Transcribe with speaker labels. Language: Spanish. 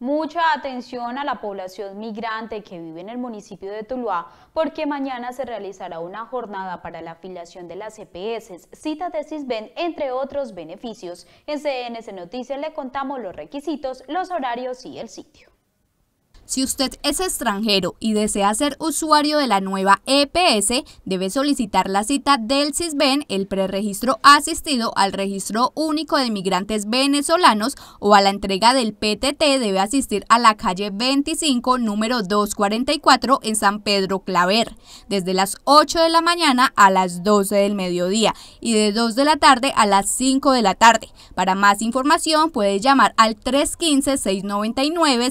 Speaker 1: Mucha atención a la población migrante que vive en el municipio de Tuluá, porque mañana se realizará una jornada para la afiliación de las CPS, e cita de CISBEN, entre otros beneficios. En CNS Noticias le contamos los requisitos, los horarios y el sitio.
Speaker 2: Si usted es extranjero y desea ser usuario de la nueva EPS, debe solicitar la cita del CISBEN, el preregistro asistido al Registro Único de Migrantes Venezolanos o a la entrega del PTT debe asistir a la calle 25, número 244 en San Pedro Claver, desde las 8 de la mañana a las 12 del mediodía y de 2 de la tarde a las 5 de la tarde. Para más información puede llamar al 315 699